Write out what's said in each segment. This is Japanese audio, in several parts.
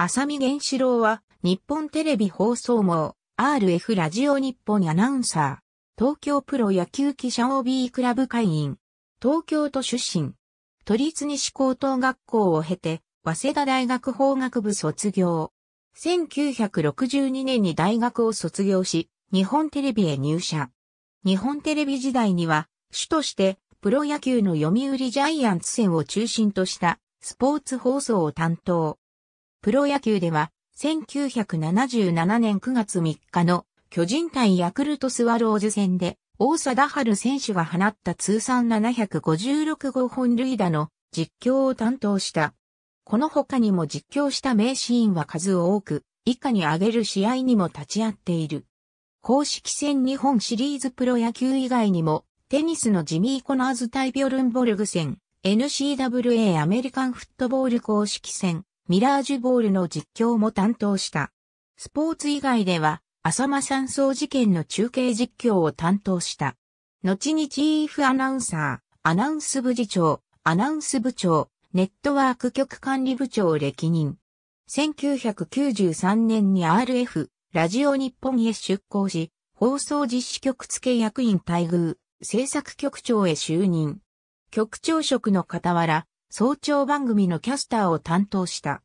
浅見源志郎は、日本テレビ放送網、RF ラジオ日本アナウンサー、東京プロ野球記者 OB クラブ会員、東京都出身、都立西高等学校を経て、早稲田大学法学部卒業。1962年に大学を卒業し、日本テレビへ入社。日本テレビ時代には、主として、プロ野球の読売ジャイアンツ戦を中心とした、スポーツ放送を担当。プロ野球では、1977年9月3日の巨人対ヤクルトスワローズ戦で、大貞治選手が放った通算756号本塁打の実況を担当した。この他にも実況した名シーンは数多く、以下に挙げる試合にも立ち会っている。公式戦日本シリーズプロ野球以外にも、テニスのジミー・コナーズ対ビョルンボルグ戦、n c w a アメリカンフットボール公式戦、ミラージュボールの実況も担当した。スポーツ以外では、浅間山荘事件の中継実況を担当した。後にチーフアナウンサー、アナウンス部次長、アナウンス部長、ネットワーク局管理部長を歴任。1993年に RF、ラジオ日本へ出向し、放送実施局付役員待遇、制作局長へ就任。局長職の傍ら、早朝番組のキャスターを担当した。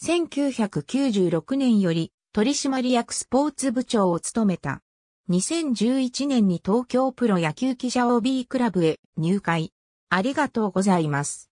1996年より取締役スポーツ部長を務めた。2011年に東京プロ野球記者 OB クラブへ入会。ありがとうございます。